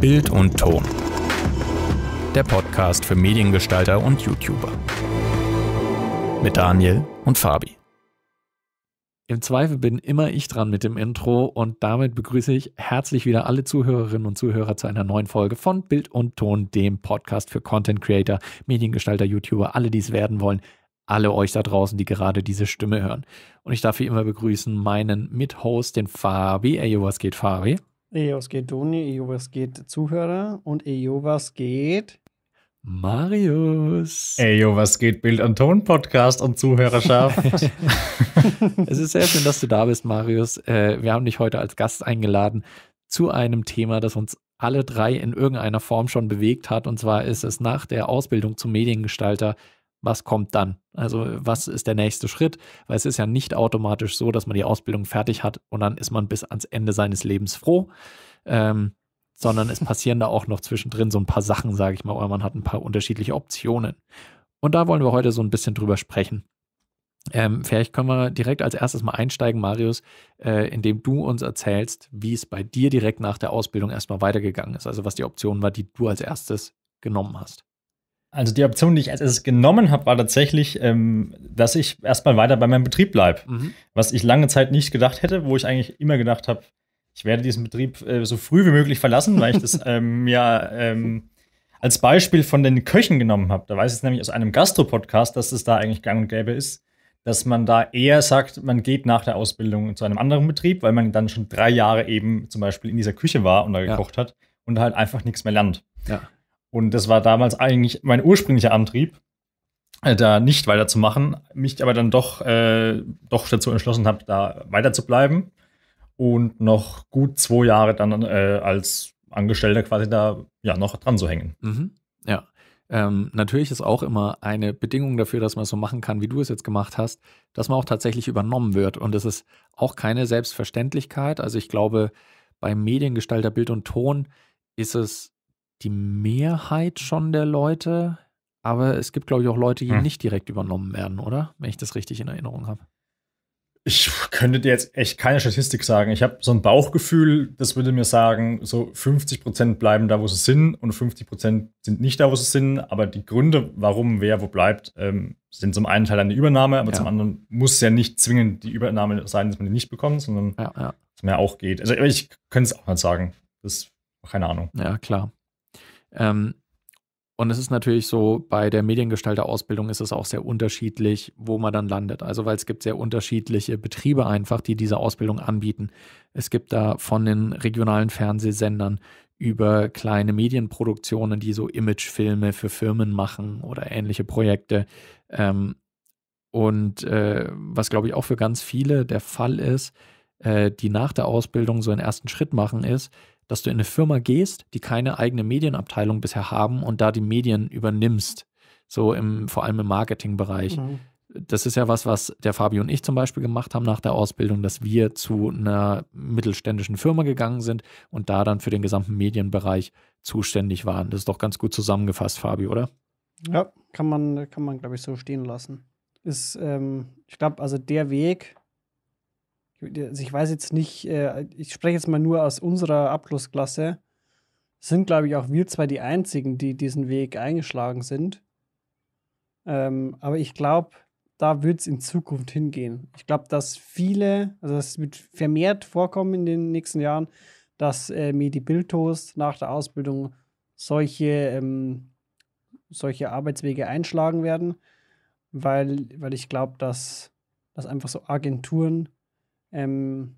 Bild und Ton. Der Podcast für Mediengestalter und YouTuber. Mit Daniel und Fabi. Im Zweifel bin immer ich dran mit dem Intro und damit begrüße ich herzlich wieder alle Zuhörerinnen und Zuhörer zu einer neuen Folge von Bild und Ton, dem Podcast für Content Creator, Mediengestalter, YouTuber, alle, die es werden wollen, alle euch da draußen, die gerade diese Stimme hören. Und ich darf wie immer begrüßen meinen Mithost, den Fabi. Ey, was geht, Fabi? was geht Toni? Doni, was geht Zuhörer und was geht Marius. Ejo, was geht? Bild und Ton Podcast und Zuhörerschaft. es ist sehr schön, dass du da bist, Marius. Äh, wir haben dich heute als Gast eingeladen zu einem Thema, das uns alle drei in irgendeiner Form schon bewegt hat. Und zwar ist es nach der Ausbildung zum Mediengestalter was kommt dann? Also was ist der nächste Schritt? Weil es ist ja nicht automatisch so, dass man die Ausbildung fertig hat und dann ist man bis ans Ende seines Lebens froh, ähm, sondern es passieren da auch noch zwischendrin so ein paar Sachen, sage ich mal, oder man hat ein paar unterschiedliche Optionen. Und da wollen wir heute so ein bisschen drüber sprechen. Ähm, vielleicht können wir direkt als erstes mal einsteigen, Marius, äh, indem du uns erzählst, wie es bei dir direkt nach der Ausbildung erstmal weitergegangen ist. Also was die Option war, die du als erstes genommen hast. Also die Option, die ich als erstes genommen habe, war tatsächlich, ähm, dass ich erstmal weiter bei meinem Betrieb bleibe. Mhm. Was ich lange Zeit nicht gedacht hätte, wo ich eigentlich immer gedacht habe, ich werde diesen Betrieb äh, so früh wie möglich verlassen, weil ich das ähm, ja ähm, als Beispiel von den Köchen genommen habe. Da weiß ich nämlich aus einem Gastro-Podcast, dass es da eigentlich gang und gäbe ist, dass man da eher sagt, man geht nach der Ausbildung zu einem anderen Betrieb, weil man dann schon drei Jahre eben zum Beispiel in dieser Küche war und da gekocht ja. hat und halt einfach nichts mehr lernt. Ja. Und das war damals eigentlich mein ursprünglicher Antrieb, äh, da nicht weiterzumachen, mich aber dann doch, äh, doch dazu entschlossen habe, da weiterzubleiben und noch gut zwei Jahre dann äh, als Angestellter quasi da ja noch dran zu hängen. Mhm. Ja. Ähm, natürlich ist auch immer eine Bedingung dafür, dass man es so machen kann, wie du es jetzt gemacht hast, dass man auch tatsächlich übernommen wird. Und es ist auch keine Selbstverständlichkeit. Also ich glaube, beim Mediengestalter Bild und Ton ist es die Mehrheit schon der Leute, aber es gibt, glaube ich, auch Leute, die hm. nicht direkt übernommen werden, oder? Wenn ich das richtig in Erinnerung habe. Ich könnte dir jetzt echt keine Statistik sagen. Ich habe so ein Bauchgefühl, das würde mir sagen, so 50 Prozent bleiben da, wo sie sind und 50 Prozent sind nicht da, wo sie sind. Aber die Gründe, warum wer wo bleibt, ähm, sind zum einen Teil eine Übernahme, aber ja. zum anderen muss es ja nicht zwingend die Übernahme sein, dass man die nicht bekommt, sondern ja, ja. dass man ja auch geht. Also ich könnte es auch nicht sagen. Das keine Ahnung. Ja, klar. Ähm, und es ist natürlich so, bei der Mediengestalterausbildung ist es auch sehr unterschiedlich, wo man dann landet. Also weil es gibt sehr unterschiedliche Betriebe einfach, die diese Ausbildung anbieten. Es gibt da von den regionalen Fernsehsendern über kleine Medienproduktionen, die so Imagefilme für Firmen machen oder ähnliche Projekte. Ähm, und äh, was, glaube ich, auch für ganz viele der Fall ist, äh, die nach der Ausbildung so einen ersten Schritt machen, ist, dass du in eine Firma gehst, die keine eigene Medienabteilung bisher haben und da die Medien übernimmst. So im, vor allem im Marketingbereich. Mhm. Das ist ja was, was der Fabio und ich zum Beispiel gemacht haben nach der Ausbildung, dass wir zu einer mittelständischen Firma gegangen sind und da dann für den gesamten Medienbereich zuständig waren. Das ist doch ganz gut zusammengefasst, Fabio, oder? Ja, kann man, kann man glaube ich, so stehen lassen. Ist, ähm, ich glaube, also der Weg, also ich weiß jetzt nicht, äh, ich spreche jetzt mal nur aus unserer Abschlussklasse, sind, glaube ich, auch wir zwei die Einzigen, die diesen Weg eingeschlagen sind. Ähm, aber ich glaube, da wird es in Zukunft hingehen. Ich glaube, dass viele, also es wird vermehrt vorkommen in den nächsten Jahren, dass äh, Medibiltos nach der Ausbildung solche, ähm, solche Arbeitswege einschlagen werden, weil, weil ich glaube, dass, dass einfach so Agenturen ähm,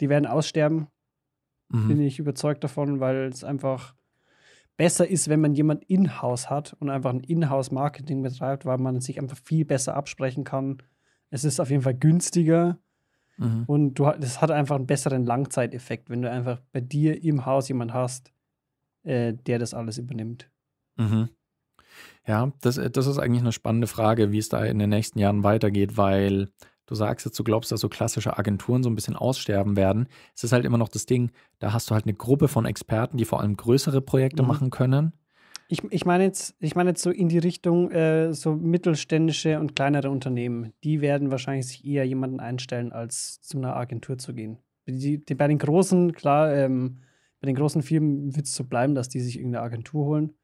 die werden aussterben. Mhm. Bin ich überzeugt davon, weil es einfach besser ist, wenn man jemand in-house hat und einfach ein In-house-Marketing betreibt, weil man sich einfach viel besser absprechen kann. Es ist auf jeden Fall günstiger mhm. und du, das hat einfach einen besseren Langzeiteffekt, wenn du einfach bei dir im Haus jemand hast, äh, der das alles übernimmt. Mhm. Ja, das, äh, das ist eigentlich eine spannende Frage, wie es da in den nächsten Jahren weitergeht, weil Du sagst jetzt, du glaubst, dass so klassische Agenturen so ein bisschen aussterben werden. Es ist halt immer noch das Ding, da hast du halt eine Gruppe von Experten, die vor allem größere Projekte mhm. machen können. Ich, ich meine jetzt, ich meine jetzt so in die Richtung äh, so mittelständische und kleinere Unternehmen. Die werden wahrscheinlich sich eher jemanden einstellen, als zu einer Agentur zu gehen. Die, die, bei den großen, klar, ähm, bei den großen Firmen wird es so bleiben, dass die sich irgendeine Agentur holen.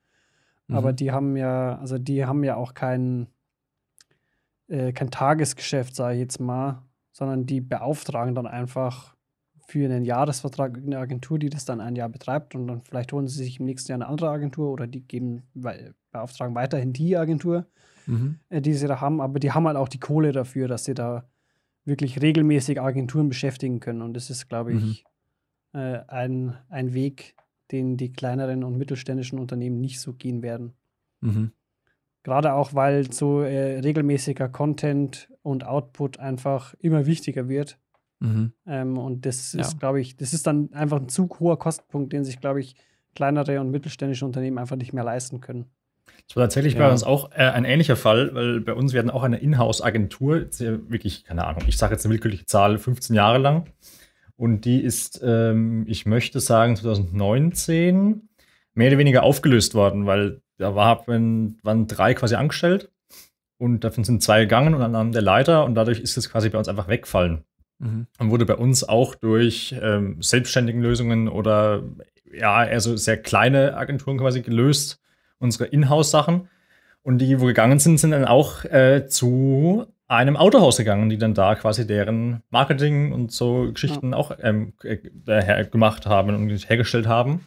Mhm. Aber die haben ja, also die haben ja auch keinen äh, kein Tagesgeschäft, sage ich jetzt mal, sondern die beauftragen dann einfach für einen Jahresvertrag eine Agentur, die das dann ein Jahr betreibt und dann vielleicht holen sie sich im nächsten Jahr eine andere Agentur oder die geben, beauftragen weiterhin die Agentur, mhm. Äh, die sie da haben, aber die haben halt auch die Kohle dafür, dass sie da wirklich regelmäßig Agenturen beschäftigen können und das ist, glaube ich, mhm. Äh, ein, ein Weg, den die kleineren und mittelständischen Unternehmen nicht so gehen werden. Mhm. Gerade auch, weil so äh, regelmäßiger Content und Output einfach immer wichtiger wird. Mhm. Ähm, und das ja. ist, glaube ich, das ist dann einfach ein zu hoher Kostenpunkt, den sich, glaube ich, kleinere und mittelständische Unternehmen einfach nicht mehr leisten können. Das war tatsächlich ja. bei uns auch äh, ein ähnlicher Fall, weil bei uns, werden auch eine Inhouse-Agentur, äh, wirklich, keine Ahnung, ich sage jetzt eine willkürliche Zahl, 15 Jahre lang. Und die ist, ähm, ich möchte sagen, 2019 mehr oder weniger aufgelöst worden, weil da war, wenn, waren drei quasi angestellt und davon sind zwei gegangen und dann haben der Leiter und dadurch ist es quasi bei uns einfach weggefallen. Mhm. Und wurde bei uns auch durch ähm, selbstständigen Lösungen oder ja, also sehr kleine Agenturen quasi gelöst, unsere Inhouse-Sachen. Und die, wo gegangen sind, sind dann auch äh, zu einem Autohaus gegangen, die dann da quasi deren Marketing und so Geschichten ja. auch ähm, äh, gemacht haben und hergestellt haben.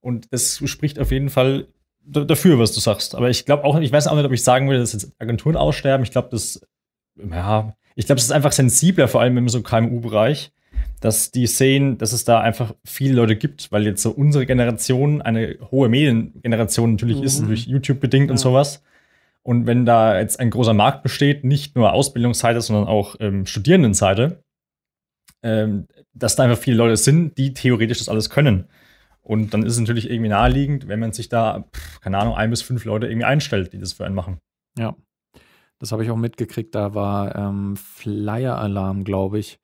Und das spricht auf jeden Fall dafür, was du sagst. Aber ich glaube auch, ich weiß auch nicht, ob ich sagen würde, dass jetzt Agenturen aussterben. Ich glaube, das, ja, ich glaube, es ist einfach sensibler, vor allem im so KMU-Bereich, dass die sehen, dass es da einfach viele Leute gibt, weil jetzt so unsere Generation eine hohe Mediengeneration natürlich mhm. ist, durch YouTube bedingt ja. und sowas. Und wenn da jetzt ein großer Markt besteht, nicht nur Ausbildungsseite, sondern auch ähm, Studierendenseite, ähm, dass da einfach viele Leute sind, die theoretisch das alles können. Und dann ist es natürlich irgendwie naheliegend, wenn man sich da, keine Ahnung, ein bis fünf Leute irgendwie einstellt, die das für einen machen. Ja, das habe ich auch mitgekriegt. Da war ähm, Flyer Alarm, glaube ich,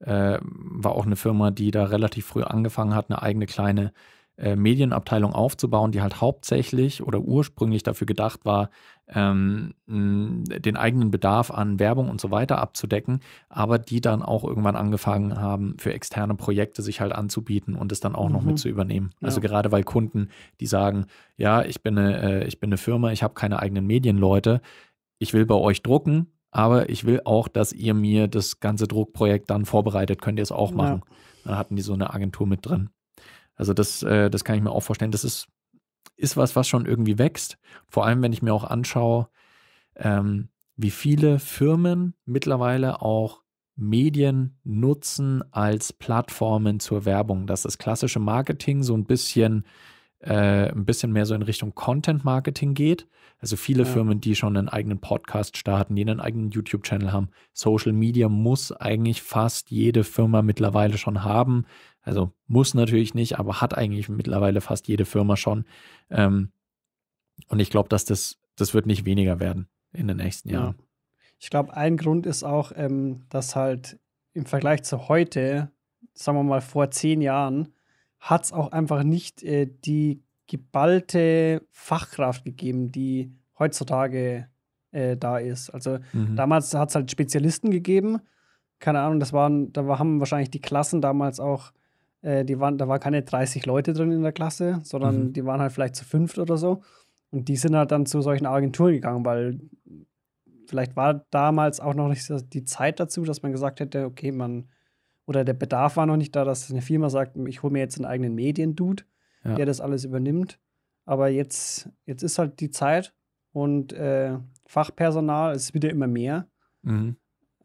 äh, war auch eine Firma, die da relativ früh angefangen hat, eine eigene kleine äh, Medienabteilung aufzubauen, die halt hauptsächlich oder ursprünglich dafür gedacht war, ähm, den eigenen Bedarf an Werbung und so weiter abzudecken, aber die dann auch irgendwann angefangen haben, für externe Projekte sich halt anzubieten und es dann auch mhm. noch mit mhm. zu übernehmen. Also ja. Also gerade weil Kunden, die sagen, ja, ich bin eine, äh, ich bin eine Firma, ich habe keine eigenen Medienleute, ich will bei euch drucken, aber ich will auch, dass ihr mir das ganze Druckprojekt dann vorbereitet, könnt ihr es auch machen. Ja. Dann hatten die so eine Agentur mit drin. Also das, äh, das kann ich mir auch vorstellen. Das ist, ist was, was schon irgendwie wächst. Vor allem, wenn ich mir auch anschaue, ähm, wie viele Firmen mittlerweile auch Medien nutzen als Plattformen zur Werbung, dass das klassische Marketing so ein bisschen äh, ein bisschen mehr so in Richtung Content Marketing geht. Also viele ja. Firmen, die schon einen eigenen Podcast starten, die einen eigenen YouTube-Channel haben. Social Media muss eigentlich fast jede Firma mittlerweile schon haben. Also muss natürlich nicht, aber hat eigentlich mittlerweile fast jede Firma schon. Ähm, und ich glaube, dass das, das wird nicht weniger werden in den nächsten Jahren. Ich glaube, ein Grund ist auch, ähm, dass halt im Vergleich zu heute, sagen wir mal vor zehn Jahren, hat es auch einfach nicht äh, die geballte Fachkraft gegeben, die heutzutage äh, da ist. Also mhm. damals hat es halt Spezialisten gegeben. Keine Ahnung, das waren, da haben wahrscheinlich die Klassen damals auch äh, die waren, da waren keine 30 Leute drin in der Klasse, sondern mhm. die waren halt vielleicht zu fünft oder so. Und die sind halt dann zu solchen Agenturen gegangen, weil vielleicht war damals auch noch nicht die Zeit dazu, dass man gesagt hätte, okay, man, oder der Bedarf war noch nicht da, dass eine Firma sagt, ich hole mir jetzt einen eigenen Mediendude, ja. der das alles übernimmt. Aber jetzt, jetzt ist halt die Zeit und äh, Fachpersonal ist wieder immer mehr. Mhm.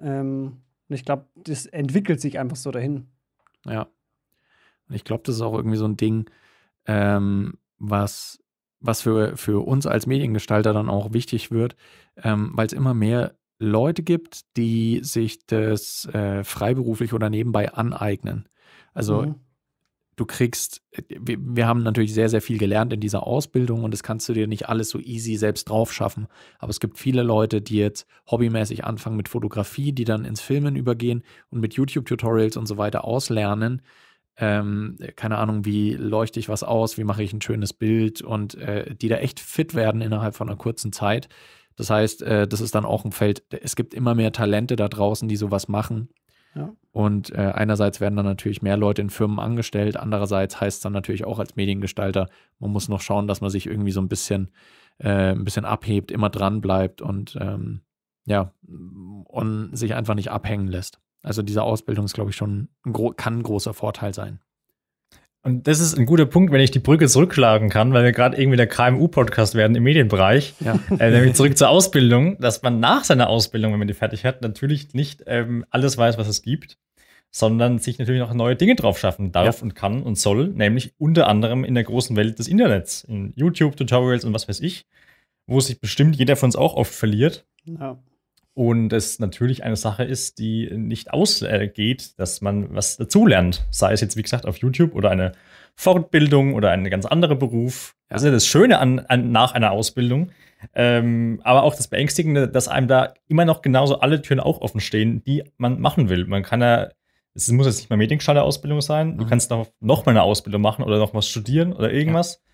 Ähm, und ich glaube, das entwickelt sich einfach so dahin. Ja. Und ich glaube, das ist auch irgendwie so ein Ding, ähm, was, was für, für uns als Mediengestalter dann auch wichtig wird, ähm, weil es immer mehr Leute gibt, die sich das äh, freiberuflich oder nebenbei aneignen. Also mhm. du kriegst, wir, wir, haben natürlich sehr, sehr viel gelernt in dieser Ausbildung und das kannst du dir nicht alles so easy selbst drauf schaffen. Aber es gibt viele Leute, die jetzt hobbymäßig anfangen mit Fotografie, die dann ins Filmen übergehen und mit YouTube-Tutorials und so weiter auslernen, ähm, keine Ahnung, wie leuchte ich was aus, wie mache ich ein schönes Bild und äh, die da echt fit werden innerhalb von einer kurzen Zeit. Das heißt, äh, das ist dann auch ein Feld, es gibt immer mehr Talente da draußen, die sowas machen. Ja. Und äh, einerseits werden dann natürlich mehr Leute in Firmen angestellt, andererseits heißt es dann natürlich auch als Mediengestalter, man muss noch schauen, dass man sich irgendwie so ein bisschen, äh, ein bisschen abhebt, immer dran bleibt und ähm, ja, und sich einfach nicht abhängen lässt. Also diese Ausbildung ist, glaube ich, schon ein gro kann ein großer Vorteil sein. Und das ist ein guter Punkt, wenn ich die Brücke zurückschlagen kann, weil wir gerade irgendwie der KMU-Podcast werden im Medienbereich. Ja. Äh, nämlich zurück zur Ausbildung, dass man nach seiner Ausbildung, wenn man die fertig hat, natürlich nicht ähm, alles weiß, was es gibt, sondern sich natürlich noch neue Dinge drauf schaffen darf ja. und kann und soll, nämlich unter anderem in der großen Welt des Internets, in YouTube-Tutorials und was weiß ich, wo sich bestimmt jeder von uns auch oft verliert. Ja. Und es natürlich eine Sache ist, die nicht ausgeht, äh, dass man was dazulernt. Sei es jetzt, wie gesagt, auf YouTube oder eine Fortbildung oder ein ganz anderer Beruf. Ja. Das ist ja das Schöne an, an nach einer Ausbildung. Ähm, aber auch das Beängstigende, dass einem da immer noch genauso alle Türen auch offen stehen, die man machen will. Man kann ja, es muss jetzt nicht mal Mediengestalter-Ausbildung sein, mhm. du kannst noch, noch mal eine Ausbildung machen oder noch mal studieren oder irgendwas. Ja.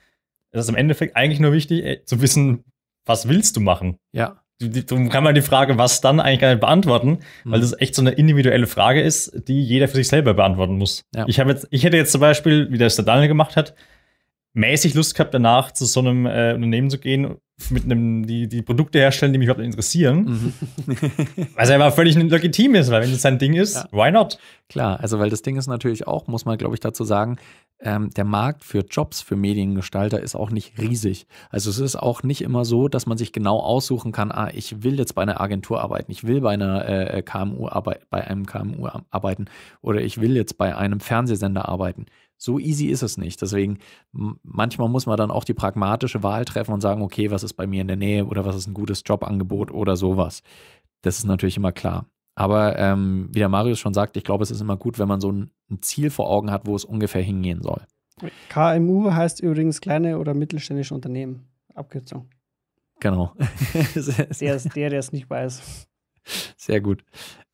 Das ist im Endeffekt eigentlich nur wichtig, äh, zu wissen, was willst du machen? Ja darum kann man die Frage, was dann, eigentlich gar nicht beantworten, mhm. weil das echt so eine individuelle Frage ist, die jeder für sich selber beantworten muss. Ja. Ich, jetzt, ich hätte jetzt zum Beispiel, wie das der Daniel gemacht hat, mäßig Lust gehabt, danach zu so einem äh, Unternehmen zu gehen, mit einem, die, die Produkte herstellen, die mich überhaupt interessieren. Mhm. Was ja aber völlig legitim ist, weil wenn es sein Ding ist, ja. why not? Klar, also weil das Ding ist natürlich auch, muss man, glaube ich, dazu sagen, ähm, der Markt für Jobs für Mediengestalter ist auch nicht riesig. Also es ist auch nicht immer so, dass man sich genau aussuchen kann, ah, ich will jetzt bei einer Agentur arbeiten, ich will bei einer äh, äh KMU arbeiten, bei einem KMU arbeiten oder ich will jetzt bei einem Fernsehsender arbeiten. So easy ist es nicht. Deswegen, manchmal muss man dann auch die pragmatische Wahl treffen und sagen, okay, was ist bei mir in der Nähe oder was ist ein gutes Jobangebot oder sowas. Das ist natürlich immer klar. Aber ähm, wie der Marius schon sagt, ich glaube, es ist immer gut, wenn man so ein, Ziel vor Augen hat, wo es ungefähr hingehen soll. KMU heißt übrigens kleine oder mittelständische Unternehmen. Abkürzung. Genau. der, ist der, der es nicht weiß. Sehr gut.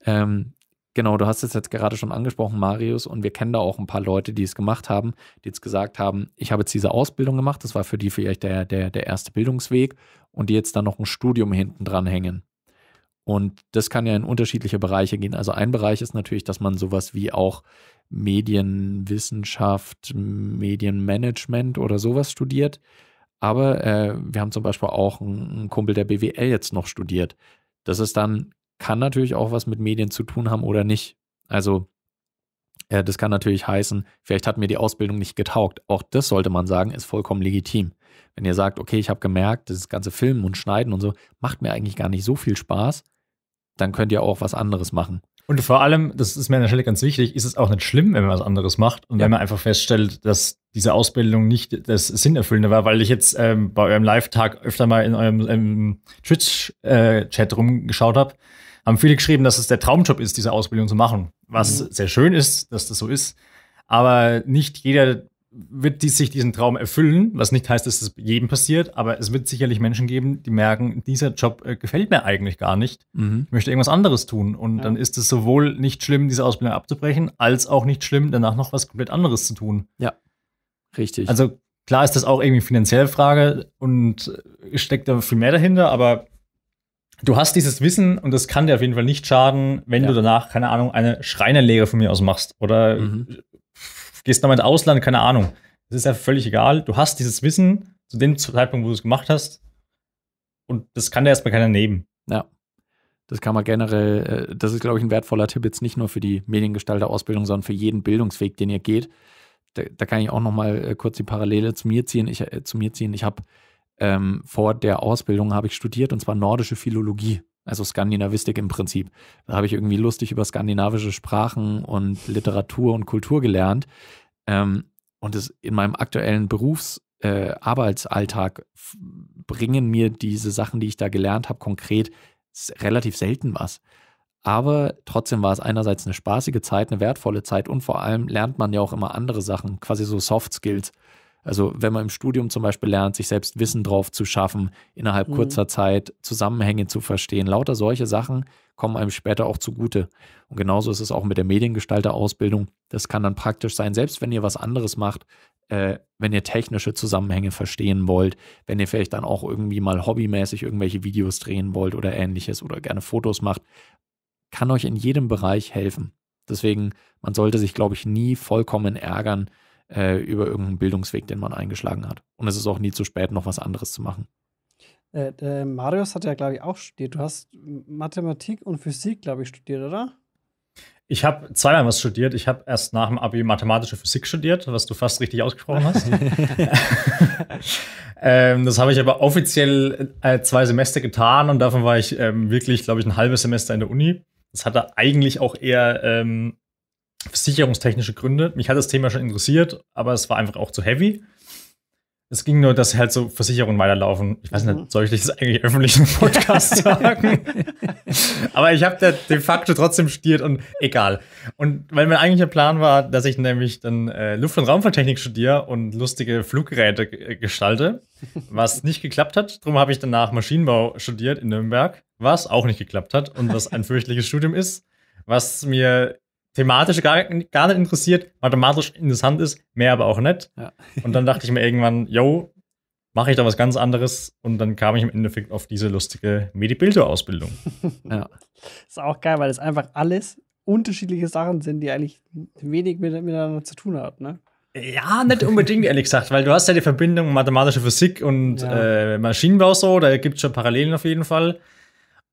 Ähm, Genau, du hast es jetzt gerade schon angesprochen, Marius, und wir kennen da auch ein paar Leute, die es gemacht haben, die jetzt gesagt haben, ich habe jetzt diese Ausbildung gemacht, das war für die vielleicht der, der, der erste Bildungsweg und die jetzt dann noch ein Studium hinten dran hängen. Und das kann ja in unterschiedliche Bereiche gehen. Also ein Bereich ist natürlich, dass man sowas wie auch Medienwissenschaft, Medienmanagement oder sowas studiert. Aber äh, wir haben zum Beispiel auch einen, einen Kumpel, der BWL jetzt noch studiert. Das ist dann kann natürlich auch was mit Medien zu tun haben oder nicht. Also äh, das kann natürlich heißen, vielleicht hat mir die Ausbildung nicht getaugt. Auch das sollte man sagen, ist vollkommen legitim. Wenn ihr sagt, okay, ich habe gemerkt, das ganze Filmen und Schneiden und so macht mir eigentlich gar nicht so viel Spaß, dann könnt ihr auch was anderes machen. Und vor allem, das ist mir an der Stelle ganz wichtig, ist es auch nicht schlimm, wenn man was anderes macht und ja. wenn man einfach feststellt, dass diese Ausbildung nicht das Sinnerfüllende war, weil ich jetzt ähm, bei eurem Live-Tag öfter mal in eurem Twitch-Chat äh, rumgeschaut habe haben viele geschrieben, dass es der Traumjob ist, diese Ausbildung zu machen. Was mhm. sehr schön ist, dass das so ist. Aber nicht jeder wird dies, sich diesen Traum erfüllen, was nicht heißt, dass es jedem passiert, aber es wird sicherlich Menschen geben, die merken, dieser Job äh, gefällt mir eigentlich gar nicht. Mhm. Ich möchte irgendwas anderes tun. Und ja. dann ist es sowohl nicht schlimm, diese Ausbildung abzubrechen, als auch nicht schlimm, danach noch was komplett anderes zu tun. Ja. Richtig. Also klar ist das auch irgendwie finanzielle Frage und steckt da viel mehr dahinter, aber du hast dieses Wissen und das kann dir auf jeden Fall nicht schaden, wenn ja. du danach, keine Ahnung, eine Schreinerlehre von mir aus machst oder mhm. gehst nochmal ins Ausland, keine Ahnung. Das ist ja völlig egal. Du hast dieses Wissen zu dem Zeitpunkt, wo du es gemacht hast und das kann dir erstmal keiner nehmen. Ja. Das kann man generell, äh, das ist, glaube ich, ein wertvoller Tipp jetzt nicht nur für die Mediengestalter-Ausbildung, sondern für jeden Bildungsweg, den ihr geht. Da, da kann ich auch noch mal äh, kurz die Parallele zu mir ziehen. Ich, äh, zu mir ziehen. ich habe ähm, vor der Ausbildung habe ich studiert und zwar nordische Philologie, also Skandinavistik im Prinzip. Da habe ich irgendwie lustig über skandinavische Sprachen und Literatur und Kultur gelernt. Ähm, und es in meinem aktuellen Berufsarbeitsalltag äh, bringen mir diese Sachen, die ich da gelernt habe, konkret relativ selten was. Aber trotzdem war es einerseits eine spaßige Zeit, eine wertvolle Zeit und vor allem lernt man ja auch immer andere Sachen, quasi so Soft Skills. Also wenn man im Studium zum Beispiel lernt, sich selbst Wissen drauf zu schaffen, innerhalb mhm. kurzer Zeit Zusammenhänge zu verstehen, lauter solche Sachen kommen einem später auch zugute. Und genauso ist es auch mit der Mediengestalterausbildung. Das kann dann praktisch sein, selbst wenn ihr was anderes macht, äh, wenn ihr technische Zusammenhänge verstehen wollt, wenn ihr vielleicht dann auch irgendwie mal hobbymäßig irgendwelche Videos drehen wollt oder ähnliches oder gerne Fotos macht, kann euch in jedem Bereich helfen. Deswegen, man sollte sich, glaube ich, nie vollkommen ärgern, äh, über irgendeinen Bildungsweg, den man eingeschlagen hat. Und es ist auch nie zu spät, noch was anderes zu machen. Äh, äh, Marius hat ja, glaube ich, auch studiert. Du hast Mathematik und Physik, glaube ich, studiert, oder? Ich habe zweimal was studiert. Ich habe erst nach dem Abi mathematische Physik studiert, was du fast richtig ausgesprochen hast. ähm, das habe ich aber offiziell äh, zwei Semester getan und davon war ich ähm, wirklich, glaube ich, ein halbes Semester in der Uni. Das hatte eigentlich auch eher ähm, versicherungstechnische Gründe. Mich hat das Thema schon interessiert, aber es war einfach auch zu heavy. Es ging nur, dass halt so Versicherungen weiterlaufen. Ich weiß nicht, mhm. soll ich das eigentlich öffentlich im Podcast sagen? Aber ich habe da de facto trotzdem studiert und egal. Und weil mein eigentlicher Plan war, dass ich nämlich dann äh, Luft- und Raumfahrttechnik studiere und lustige Fluggeräte äh, gestalte, was nicht geklappt hat. Darum habe ich danach Maschinenbau studiert in Nürnberg, was auch nicht geklappt hat und was ein fürchterliches Studium ist, was mir thematisch gar, gar nicht interessiert, mathematisch interessant ist, mehr aber auch nicht. Ja. Und dann dachte ich mir irgendwann, yo, mache ich da was ganz anderes. Und dann kam ich im Endeffekt auf diese lustige Medibildo-Ausbildung. Ja. Ist auch geil, weil das einfach alles unterschiedliche Sachen sind, die eigentlich wenig miteinander zu tun haben, ne? Ja, nicht unbedingt, ehrlich gesagt, weil du hast ja die Verbindung mathematische Physik und ja. äh, Maschinenbau so, da gibt es schon Parallelen auf jeden Fall.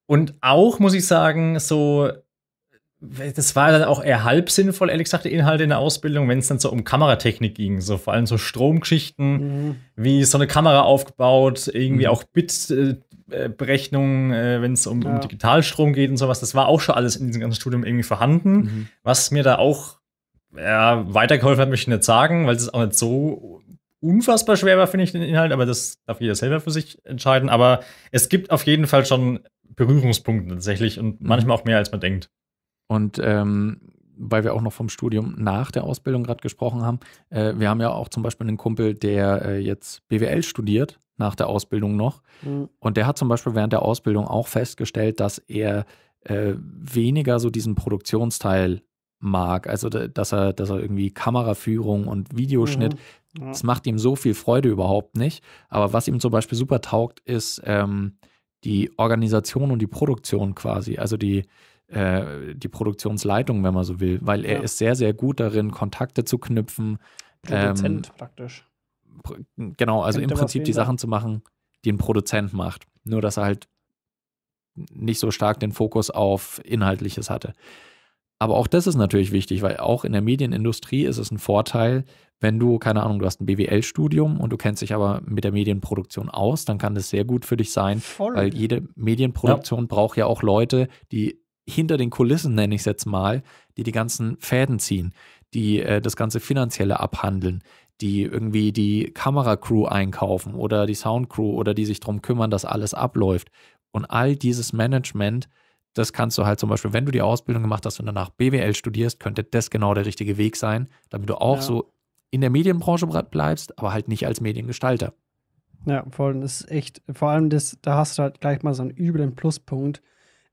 Und auch, muss ich sagen, so das war dann auch eher halb sinnvoll, ehrlich gesagt, die Inhalte in der Ausbildung, wenn es dann so um Kameratechnik ging, so vor allem so Stromgeschichten, mhm. wie so eine Kamera aufgebaut, irgendwie mhm. auch Bit-Berechnungen, äh, äh, äh wenn es um, ja. um, Digitalstrom geht und sowas. Das war auch schon alles in diesem ganzen Studium irgendwie vorhanden, mhm. was mir da auch ja, weitergeholfen hat, möchte ich nicht sagen, weil es auch nicht so unfassbar schwer war, finde ich, den Inhalt, aber das darf jeder selber für sich entscheiden. Aber es gibt auf jeden Fall schon Berührungspunkte tatsächlich und mhm. manchmal auch mehr, als man denkt. Und ähm, weil wir auch noch vom Studium nach der Ausbildung gerade gesprochen haben, äh, wir haben ja auch zum Beispiel einen Kumpel, der äh, jetzt BWL studiert, nach der Ausbildung noch. Mhm. Und der hat zum Beispiel während der Ausbildung auch festgestellt, dass er äh, weniger so diesen Produktionsteil mag. Also, dass er, dass er irgendwie Kameraführung und Videoschnitt, mhm. ja. das macht ihm so viel Freude überhaupt nicht. Aber was ihm zum Beispiel super taugt, ist ähm, die Organisation und die Produktion quasi. Also die äh, die Produktionsleitung, wenn man so will, weil er ja. ist sehr, sehr gut darin, Kontakte zu knüpfen. Produzent ähm, praktisch. Pr genau, also Kennt im Prinzip die Sachen zu machen, die ein Produzent macht. Nur, dass er halt nicht so stark den Fokus auf Inhaltliches hatte. Aber auch das ist natürlich wichtig, weil auch in der Medienindustrie ist es ein Vorteil, wenn du, keine Ahnung, du hast ein BWL-Studium und du kennst dich aber mit der Medienproduktion aus, dann kann das sehr gut für dich sein, Voll. weil jede Medienproduktion ja. braucht ja auch Leute, die hinter den Kulissen, nenne ich es jetzt mal, die die ganzen Fäden ziehen, die äh, das ganze Finanzielle abhandeln, die irgendwie die Kameracrew einkaufen oder die Soundcrew oder die sich darum kümmern, dass alles abläuft. Und all dieses Management, das kannst du halt zum Beispiel, wenn du die Ausbildung gemacht hast und danach BWL studierst, könnte das genau der richtige Weg sein, damit du auch ja. so in der Medienbranche bleibst, aber halt nicht als Mediengestalter. Ja, voll. Das ist echt, vor allem das, da hast du halt gleich mal so einen üblen Pluspunkt,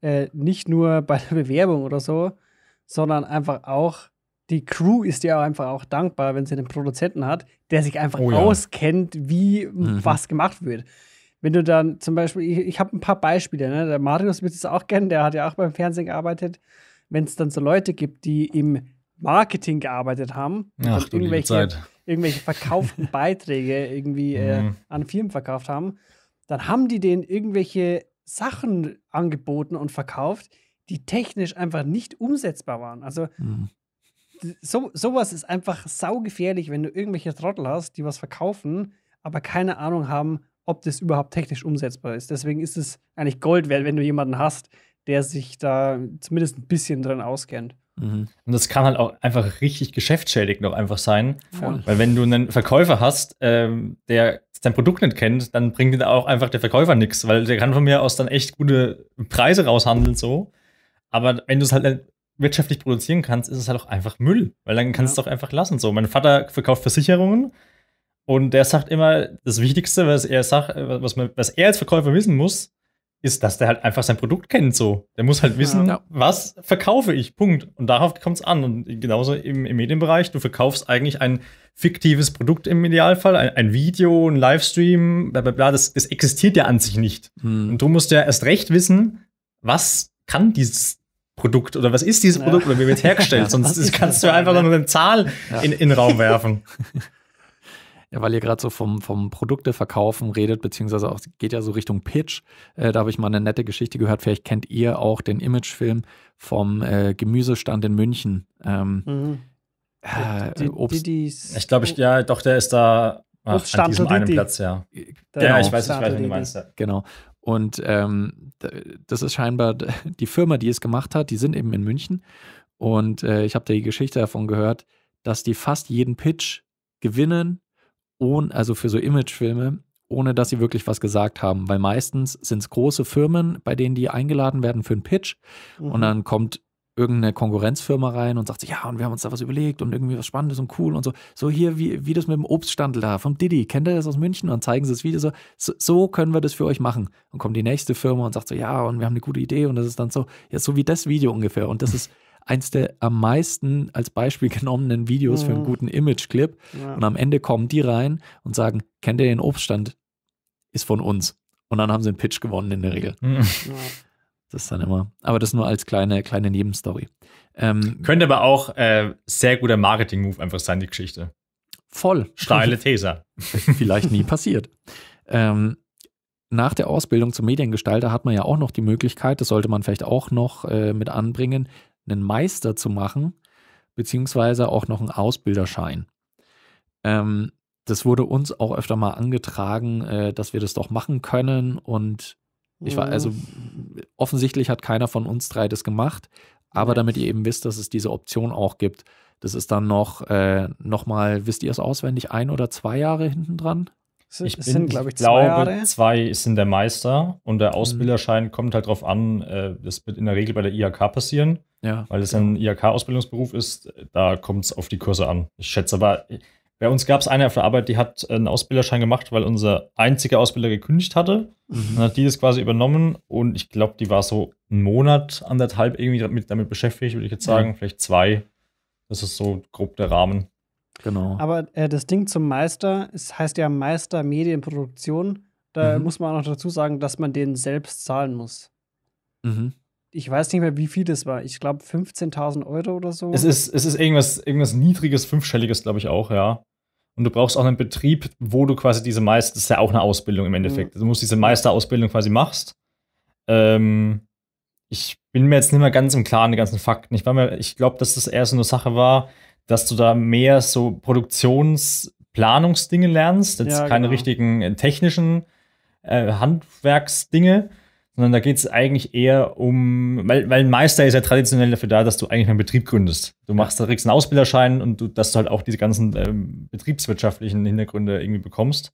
äh, nicht nur bei der Bewerbung oder so, sondern einfach auch, die Crew ist ja einfach auch dankbar, wenn sie einen Produzenten hat, der sich einfach oh ja. auskennt, wie mhm. was gemacht wird. Wenn du dann zum Beispiel, ich, ich habe ein paar Beispiele, ne? der Marius wird es auch kennen, der hat ja auch beim Fernsehen gearbeitet. Wenn es dann so Leute gibt, die im Marketing gearbeitet haben Ach, und irgendwelche, irgendwelche verkauften Beiträge irgendwie äh, mhm. an Firmen verkauft haben, dann haben die denen irgendwelche Sachen angeboten und verkauft, die technisch einfach nicht umsetzbar waren. Also mhm. so, sowas ist einfach saugefährlich, wenn du irgendwelche Trottel hast, die was verkaufen, aber keine Ahnung haben, ob das überhaupt technisch umsetzbar ist. Deswegen ist es eigentlich Gold wert, wenn du jemanden hast, der sich da zumindest ein bisschen drin auskennt. Mhm. Und das kann halt auch einfach richtig geschäftsschädigend auch einfach sein. Voll. Weil wenn du einen Verkäufer hast, ähm, der sein Produkt nicht kennt, dann bringt dir auch einfach der Verkäufer nichts, weil der kann von mir aus dann echt gute Preise raushandeln so. Aber wenn du es halt wirtschaftlich produzieren kannst, ist es halt auch einfach Müll, weil dann kannst ja. du es doch einfach lassen so. Mein Vater verkauft Versicherungen und der sagt immer, das Wichtigste, was er sagt, äh, was, man, was er als Verkäufer wissen muss, ist, dass der halt einfach sein Produkt kennt so. Der muss halt wissen, ja. was verkaufe ich, Punkt. Und darauf kommt es an. Und genauso im, im, Medienbereich, du verkaufst eigentlich ein fiktives Produkt im Idealfall, ein, ein Video, ein Livestream, bla bla bla, das, das existiert ja an sich nicht. Hm. Und du musst ja erst recht wissen, was kann dieses Produkt oder was ist dieses ja. Produkt oder wie wird hergestellt, sonst kannst du einfach nur eine Zahl in, in den Raum werfen. Ja, weil ihr gerade so vom, vom Produkteverkaufen redet, beziehungsweise auch geht ja so Richtung Pitch. Äh, da habe ich mal eine nette Geschichte gehört. Vielleicht kennt ihr auch den Imagefilm vom äh, Gemüsestand in München. Ähm, mhm. äh, Obst die, die, ich glaube, ich, ja, doch, der ist da ach, an diesem einen Platz, ja. Da äh, genau, ja, ich weiß nicht, weiter, du meinst. Ja. Genau. Und ähm, das ist scheinbar die Firma, die es gemacht hat, die sind eben in München. Und äh, ich habe die Geschichte davon gehört, dass die fast jeden Pitch gewinnen ohne, also für so Imagefilme, ohne dass sie wirklich was gesagt haben, weil meistens sind es große Firmen, bei denen die eingeladen werden für einen Pitch mhm. und dann kommt irgendeine Konkurrenzfirma rein und sagt sich, ja, und wir haben uns da was überlegt und irgendwie was Spannendes und cool und so. So hier, wie, wie das mit dem Obststandel da vom Didi, kennt ihr das aus München? Und dann zeigen sie das Video so, so, so können wir das für euch machen. Und kommt die nächste Firma und sagt so, ja, und wir haben eine gute Idee und das ist dann so, ja, so wie das Video ungefähr. Und das ist eins der am meisten als Beispiel genommenen Videos mhm. für einen mhm. guten Image-Clip. Ja. Und am Ende kommen die rein und sagen, kennt ihr den Obststand? Ist von uns. Und dann haben sie einen Pitch gewonnen in der Regel. Mhm. Ja. Das ist dann immer. Aber das nur als kleine, kleine Nebenstory. Ähm, Könnte aber auch äh, sehr guter Marketing-Move einfach sein, die Geschichte. Voll. Steile These. Vielleicht nie passiert. Ähm, nach der Ausbildung zum Mediengestalter hat man ja auch noch die Möglichkeit, das sollte man vielleicht auch noch äh, mit anbringen, einen Meister zu machen, beziehungsweise auch noch einen Ausbilderschein. Ähm, das wurde uns auch öfter mal angetragen, äh, dass wir das doch machen können. Und ich war, also mhm. offensichtlich hat keiner von uns drei das gemacht. Aber damit ihr eben wisst, dass es diese Option auch gibt, das ist dann noch, äh, noch mal, wisst ihr es auswendig, ein oder zwei Jahre hinten dran? Ich bin, sind, glaube ich, zwei glaube, Jahre. Zwei ist der Meister und der mhm. Ausbilderschein mhm. kommt halt darauf an, äh, das wird in der Regel bei der IHK passieren, ja, weil es genau. ein IHK-Ausbildungsberuf ist, da kommt es auf die Kurse an. Ich schätze aber, bei uns gab es eine auf der Arbeit, die hat einen Ausbilderschein gemacht, weil unser einziger Ausbilder gekündigt hatte. Mhm. Dann hat die das quasi übernommen und ich glaube, die war so einen Monat, anderthalb irgendwie damit, damit beschäftigt, würde ich jetzt sagen, mhm. vielleicht zwei. Das ist so grob der Rahmen. Genau. Aber äh, das Ding zum Meister, es heißt ja Meister Medienproduktion. Da mhm. muss man auch noch dazu sagen, dass man den selbst zahlen muss. Mhm. Ich weiß nicht mehr, wie viel das war. Ich glaube 15.000 Euro oder so. Es ist, es ist irgendwas, irgendwas niedriges, fünfstelliges, glaube ich auch, ja. Und du brauchst auch einen Betrieb, wo du quasi diese Meister, das ist ja auch eine Ausbildung im mhm. Endeffekt. Mhm. Du musst diese Meisterausbildung quasi machst. Ähm, ich bin mir jetzt nicht mehr ganz im Klaren, die ganzen Fakten. Ich, ich glaube, dass das eher so eine Sache war, dass du da mehr so Produktionsplanungsdinge lernst, jetzt ja, keine genau. richtigen äh, technischen äh, Handwerksdinge, sondern da geht es eigentlich eher um, weil, weil ein Meister ist ja traditionell dafür da, dass du eigentlich einen Betrieb gründest. Du machst, da kriegst einen Ausbilderschein und du, dass du halt auch diese ganzen ähm, betriebswirtschaftlichen Hintergründe irgendwie bekommst.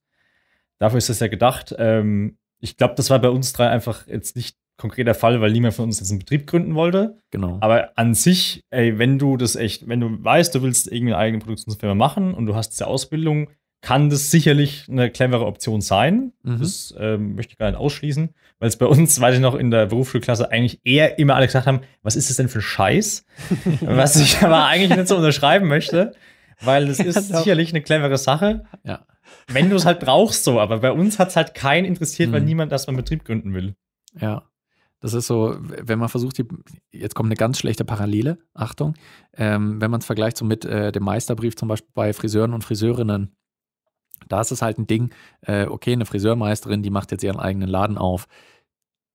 Dafür ist das ja gedacht. Ähm, ich glaube, das war bei uns drei einfach jetzt nicht konkreter Fall, weil niemand von uns jetzt einen Betrieb gründen wollte. Genau. Aber an sich, ey, wenn du das echt, wenn du weißt, du willst irgendeine eigene Produktionsfirma machen und du hast diese Ausbildung, kann das sicherlich eine clevere Option sein. Mhm. Das ähm, möchte ich gar nicht ausschließen, weil es bei uns, weiß ich noch, in der Berufsschulklasse eigentlich eher immer alle gesagt haben, was ist das denn für ein Scheiß? was ich aber eigentlich nicht so unterschreiben möchte, weil das ist ja, sicherlich eine clevere Sache. Ja. Wenn du es halt brauchst, so, aber bei uns hat es halt keinen interessiert, mhm. weil niemand erstmal einen Betrieb gründen will. Ja. Das ist so, wenn man versucht, die, jetzt kommt eine ganz schlechte Parallele, Achtung, ähm, wenn man es vergleicht so mit äh, dem Meisterbrief zum Beispiel bei Friseuren und Friseurinnen, da ist es halt ein Ding, äh, okay, eine Friseurmeisterin, die macht jetzt ihren eigenen Laden auf.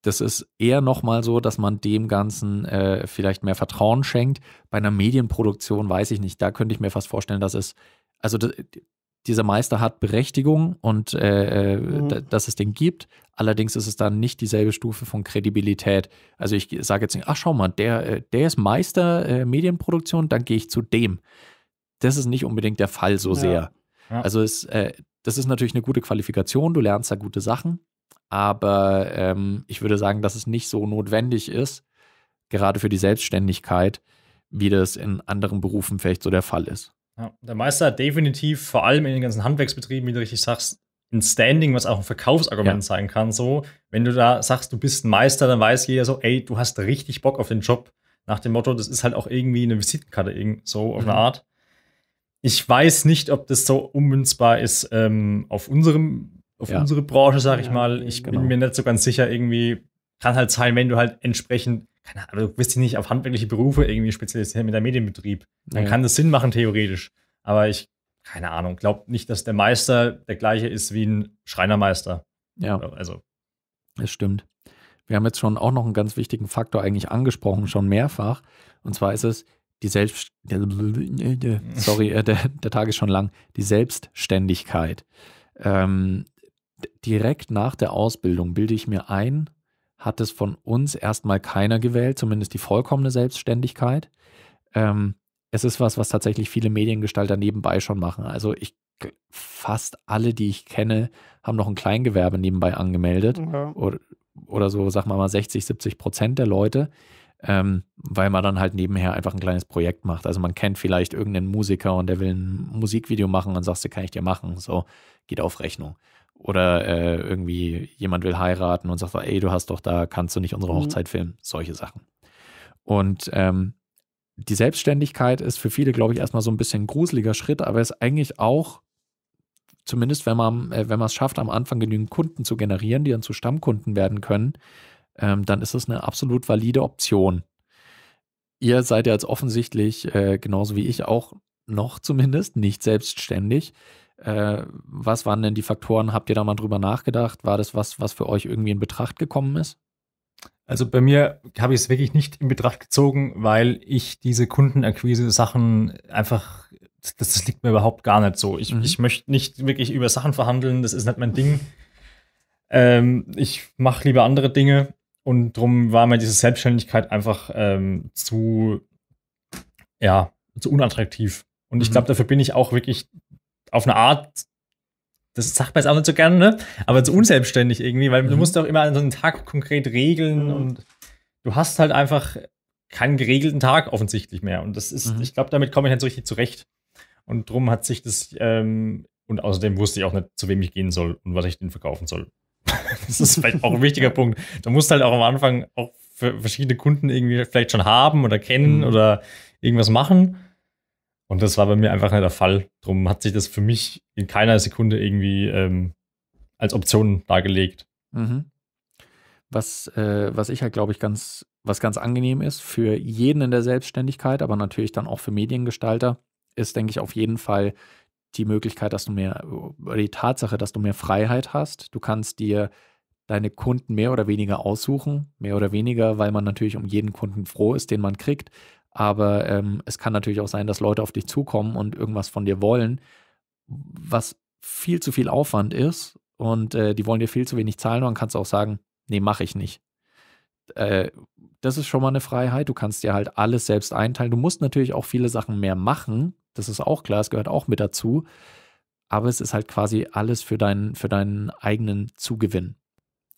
Das ist eher nochmal so, dass man dem Ganzen äh, vielleicht mehr Vertrauen schenkt. Bei einer Medienproduktion weiß ich nicht, da könnte ich mir fast vorstellen, dass es, also das, dieser Meister hat Berechtigung und äh, äh mhm. dass es den gibt. Allerdings ist es dann nicht dieselbe Stufe von Kredibilität. Also ich sage jetzt ach schau mal, der, äh, der ist Meister äh, Medienproduktion, dann gehe ich zu dem. Das ist nicht unbedingt der Fall so ja. sehr. Ja. Also es, äh, das ist natürlich eine gute Qualifikation, du lernst da gute Sachen, aber ähm, ich würde sagen, dass es nicht so notwendig ist, gerade für die Selbstständigkeit, wie das in anderen Berufen vielleicht so der Fall ist. Ja, der Meister hat definitiv, vor allem in den ganzen Handwerksbetrieben, wie du richtig sagst, ein Standing, was auch ein Verkaufsargument ja. sein kann. So, wenn du da sagst, du bist ein Meister, dann weiß jeder so, ey, du hast richtig Bock auf den Job. Nach dem Motto, das ist halt auch irgendwie eine Visitenkarte, so auf mhm. eine Art. Ich weiß nicht, ob das so unmünzbar ist ähm, auf unserem, auf ja. unsere Branche, sag ich ja, mal. Ich genau. bin mir nicht so ganz sicher, irgendwie kann halt sein, wenn du halt entsprechend keine Ahnung, du bist nicht auf handwerkliche Berufe irgendwie spezialisiert mit der Medienbetrieb. Dann ja. kann das Sinn machen, theoretisch. Aber ich, keine Ahnung, glaube nicht, dass der Meister der gleiche ist wie ein Schreinermeister. Ja. Also. Das stimmt. Wir haben jetzt schon auch noch einen ganz wichtigen Faktor eigentlich angesprochen, schon mehrfach. Und zwar ist es die Selbst. Sorry, äh, der, der Tag ist schon lang. Die Selbstständigkeit. Ähm, direkt nach der Ausbildung bilde ich mir ein, hat es von uns erstmal keiner gewählt, zumindest die vollkommene Selbstständigkeit. Ähm, es ist was, was tatsächlich viele Mediengestalter nebenbei schon machen. Also ich fast alle, die ich kenne, haben noch ein Kleingewerbe nebenbei angemeldet ja. oder, oder so, sagen wir mal 60, 70 Prozent der Leute, ähm, weil man dann halt nebenher einfach ein kleines Projekt macht. Also man kennt vielleicht irgendeinen Musiker und der will ein Musikvideo machen und sagst, du, kann ich dir machen, so geht auf Rechnung. Oder äh, irgendwie jemand will heiraten und sagt, ey, du hast doch da, kannst du nicht unsere mhm. Hochzeit filmen? Solche Sachen. Und ähm, die Selbstständigkeit ist für viele, glaube ich, erstmal so ein bisschen ein gruseliger Schritt, aber ist eigentlich auch, zumindest wenn man äh, wenn man es schafft, am Anfang genügend Kunden zu generieren, die dann zu Stammkunden werden können, ähm, dann ist das eine absolut valide Option. Ihr seid ja jetzt offensichtlich, äh, genauso wie ich auch noch zumindest, nicht selbstständig. Äh, was waren denn die Faktoren? Habt ihr da mal drüber nachgedacht? War das was, was für euch irgendwie in Betracht gekommen ist? Also bei mir habe ich es wirklich nicht in Betracht gezogen, weil ich diese Kundenakquise-Sachen einfach, das, das, liegt mir überhaupt gar nicht so. Ich, mhm. ich möchte nicht wirklich über Sachen verhandeln, das ist nicht mein Ding. Ähm, ich mache lieber andere Dinge und darum war mir diese Selbstständigkeit einfach ähm, zu, ja, zu unattraktiv. Und mhm. ich glaube, dafür bin ich auch wirklich auf eine Art, das sagt man jetzt auch nicht so gerne, ne? aber zu unselbstständig irgendwie, weil mhm. du musst auch immer an so einen Tag konkret regeln mhm. und du hast halt einfach keinen geregelten Tag offensichtlich mehr. Und das ist, mhm. ich glaube, damit komme ich nicht so richtig zurecht. Und drum hat sich das, ähm, und außerdem wusste ich auch nicht, zu wem ich gehen soll und was ich denen verkaufen soll. das ist vielleicht auch ein wichtiger Punkt. Du musst halt auch am Anfang auch für verschiedene Kunden irgendwie vielleicht schon haben oder kennen mhm. oder irgendwas machen. Und das war bei mir einfach nicht der Fall. Darum hat sich das für mich in keiner Sekunde irgendwie ähm, als Option dargelegt. Mhm. Was, äh, was ich halt, glaube ich, ganz, was ganz angenehm ist für jeden in der Selbstständigkeit, aber natürlich dann auch für Mediengestalter, ist, denke ich, auf jeden Fall die Möglichkeit, dass du mehr, die Tatsache, dass du mehr Freiheit hast. Du kannst dir deine Kunden mehr oder weniger aussuchen, mehr oder weniger, weil man natürlich um jeden Kunden froh ist, den man kriegt. Aber ähm, es kann natürlich auch sein, dass Leute auf dich zukommen und irgendwas von dir wollen, was viel zu viel Aufwand ist und äh, die wollen dir viel zu wenig zahlen und dann kannst du auch sagen, nee, mache ich nicht. Äh, das ist schon mal eine Freiheit. Du kannst dir halt alles selbst einteilen. Du musst natürlich auch viele Sachen mehr machen. Das ist auch klar, es gehört auch mit dazu. Aber es ist halt quasi alles für deinen, für deinen eigenen Zugewinn.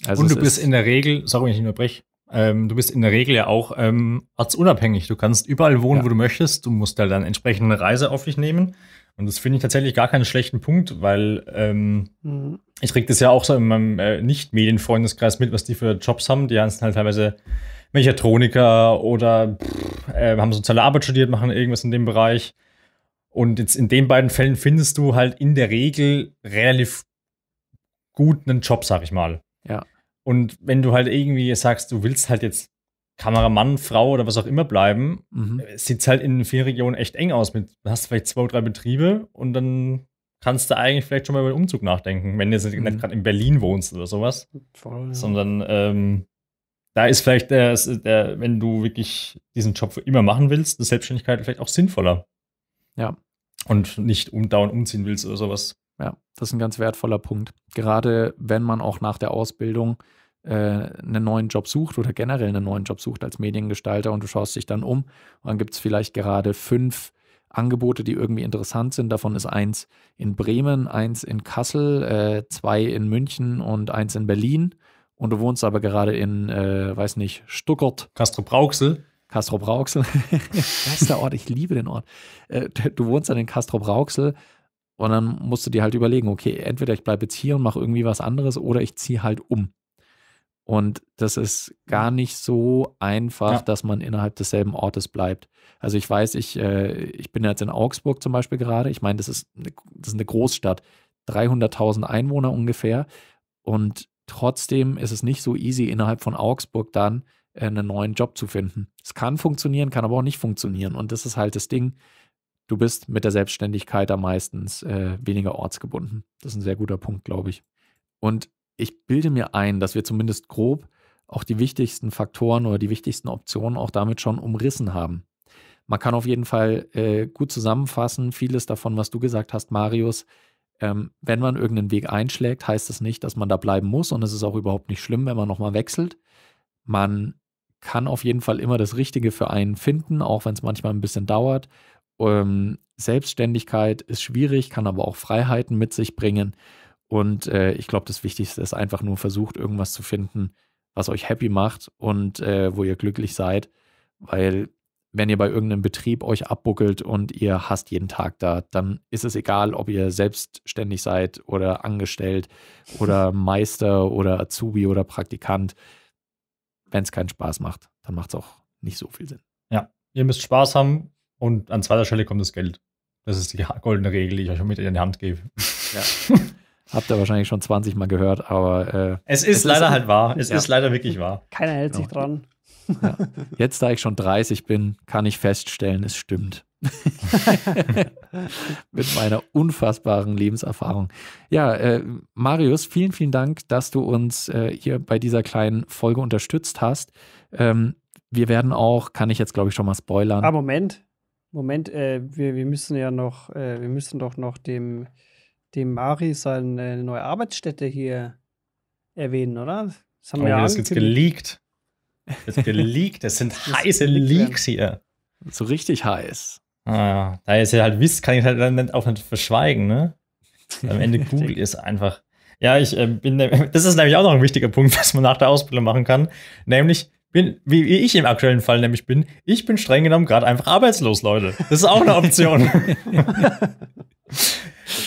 Also und du bist in der Regel, sorry, wenn ich unterbreche, ähm, du bist in der Regel ja auch ähm, ortsunabhängig. Du kannst überall wohnen, ja. wo du möchtest. Du musst da dann entsprechend eine Reise auf dich nehmen. Und das finde ich tatsächlich gar keinen schlechten Punkt, weil ähm, mhm. ich kriege das ja auch so in meinem äh, Nicht-Medienfreundeskreis mit, was die für Jobs haben. Die sind halt teilweise Mechatroniker oder pff, äh, haben soziale Arbeit studiert, machen irgendwas in dem Bereich. Und jetzt in den beiden Fällen findest du halt in der Regel relativ gut einen Job, sag ich mal. Ja. Und wenn du halt irgendwie sagst, du willst halt jetzt Kameramann, Frau oder was auch immer bleiben, mhm. sieht es halt in vielen Regionen echt eng aus. Mit, du hast vielleicht zwei, drei Betriebe und dann kannst du eigentlich vielleicht schon mal über den Umzug nachdenken, wenn du jetzt mhm. nicht gerade in Berlin wohnst oder sowas. Voll, ja. Sondern ähm, da ist vielleicht, der, der, wenn du wirklich diesen Job für immer machen willst, eine Selbstständigkeit vielleicht auch sinnvoller. Ja. Und nicht umdauernd umziehen willst oder sowas. Ja, das ist ein ganz wertvoller Punkt. Gerade wenn man auch nach der Ausbildung äh, einen neuen Job sucht oder generell einen neuen Job sucht als Mediengestalter und du schaust dich dann um und dann gibt es vielleicht gerade fünf Angebote, die irgendwie interessant sind. Davon ist eins in Bremen, eins in Kassel, äh, zwei in München und eins in Berlin. Und du wohnst aber gerade in, äh, weiß nicht, Stuttgart. Castro-Brauxel. Castro-Brauxel. Bester Ort, ich liebe den Ort. Äh, du wohnst dann in Castro-Brauxel und dann musst du dir halt überlegen, okay, entweder ich bleibe jetzt hier und mache irgendwie was anderes oder ich ziehe halt um. Und das ist gar nicht so einfach, ja. dass man innerhalb desselben Ortes bleibt. Also ich weiß, ich, äh, ich bin jetzt in Augsburg zum Beispiel gerade. Ich meine, das ist eine, das ist eine Großstadt, 300.000 Einwohner ungefähr. Und trotzdem ist es nicht so easy, innerhalb von Augsburg dann äh, einen neuen Job zu finden. Es kann funktionieren, kann aber auch nicht funktionieren. Und das ist halt das Ding du bist mit der Selbstständigkeit am meistens äh, weniger ortsgebunden. Das ist ein sehr guter Punkt, glaube ich. Und ich bilde mir ein, dass wir zumindest grob auch die wichtigsten Faktoren oder die wichtigsten Optionen auch damit schon umrissen haben. Man kann auf jeden Fall äh, gut zusammenfassen, vieles davon, was du gesagt hast, Marius. Ähm, wenn man irgendeinen Weg einschlägt, heißt das nicht, dass man da bleiben muss und es ist auch überhaupt nicht schlimm, wenn man nochmal wechselt. Man kann auf jeden Fall immer das Richtige für einen finden, auch wenn es manchmal ein bisschen dauert. Ähm, Selbstständigkeit ist schwierig, kann aber auch Freiheiten mit sich bringen. Und äh, ich glaube, das Wichtigste ist einfach nur versucht, irgendwas zu finden, was euch happy macht und äh, wo ihr glücklich seid. Weil wenn ihr bei irgendeinem Betrieb euch abbuckelt und ihr hasst jeden Tag da, dann ist es egal, ob ihr selbstständig seid oder angestellt oder Meister oder Azubi oder Praktikant. Wenn es keinen Spaß macht, dann macht es auch nicht so viel Sinn. Ja, ihr müsst Spaß haben und an zweiter Stelle kommt das Geld. Das ist die goldene Regel, die ich euch mit in die Hand gebe. Ja. Habt ihr wahrscheinlich schon 20 Mal gehört, aber. Äh, es ist es leider ist, halt wahr. Es ja. ist leider wirklich wahr. Keiner hält sich dran. Ja. Jetzt, da ich schon 30 bin, kann ich feststellen, es stimmt. Mit meiner unfassbaren Lebenserfahrung. Ja, äh, Marius, vielen, vielen Dank, dass du uns äh, hier bei dieser kleinen Folge unterstützt hast. Ähm, wir werden auch, kann ich jetzt glaube ich schon mal spoilern. Ah, Moment, Moment, äh, wir, wir müssen ja noch, äh, wir müssen doch noch dem, dem Mari seine neue Arbeitsstätte hier erwähnen, oder? Das haben oh, wir ja das jetzt geleakt. Das ist geleakt. Das sind das heiße Leaks hier. So richtig heiß. Ah ja. Da ihr es ja halt wisst, kann ich halt auch nicht verschweigen, ne? Am Ende Google ist einfach. Ja, ich äh, bin. Das ist nämlich auch noch ein wichtiger Punkt, was man nach der Ausbildung machen kann. Nämlich bin, wie, wie ich im aktuellen Fall nämlich bin, ich bin streng genommen gerade einfach arbeitslos, Leute. Das ist auch eine Option.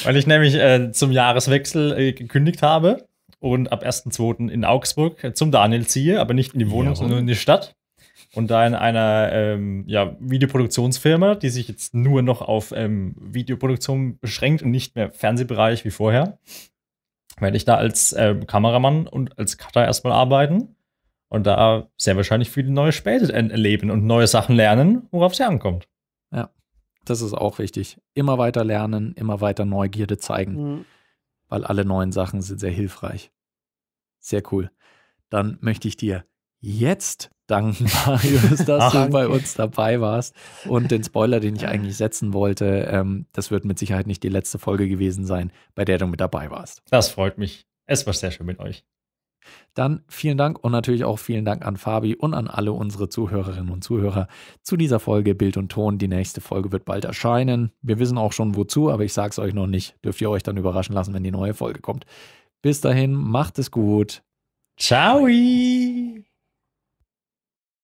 Weil ich nämlich äh, zum Jahreswechsel äh, gekündigt habe und ab 1.2. in Augsburg äh, zum Daniel ziehe, aber nicht in die Wohnung, ja, sondern in die Stadt. Und da in einer ähm, ja, Videoproduktionsfirma, die sich jetzt nur noch auf ähm, Videoproduktion beschränkt und nicht mehr Fernsehbereich wie vorher, werde ich da als äh, Kameramann und als Cutter erstmal arbeiten und da sehr wahrscheinlich viele neue Späte erleben und neue Sachen lernen, worauf es ja ankommt. Ja, das ist auch wichtig. Immer weiter lernen, immer weiter Neugierde zeigen, mhm. weil alle neuen Sachen sind sehr hilfreich. Sehr cool. Dann möchte ich dir jetzt danken, Marius, dass du bei uns dabei warst. Und den Spoiler, den ich eigentlich setzen wollte, ähm, das wird mit Sicherheit nicht die letzte Folge gewesen sein, bei der du mit dabei warst. Das freut mich. Es war sehr schön mit euch. Dann vielen Dank und natürlich auch vielen Dank an Fabi und an alle unsere Zuhörerinnen und Zuhörer zu dieser Folge Bild und Ton. Die nächste Folge wird bald erscheinen. Wir wissen auch schon wozu, aber ich sage es euch noch nicht. Dürft ihr euch dann überraschen lassen, wenn die neue Folge kommt. Bis dahin, macht es gut. Ciao.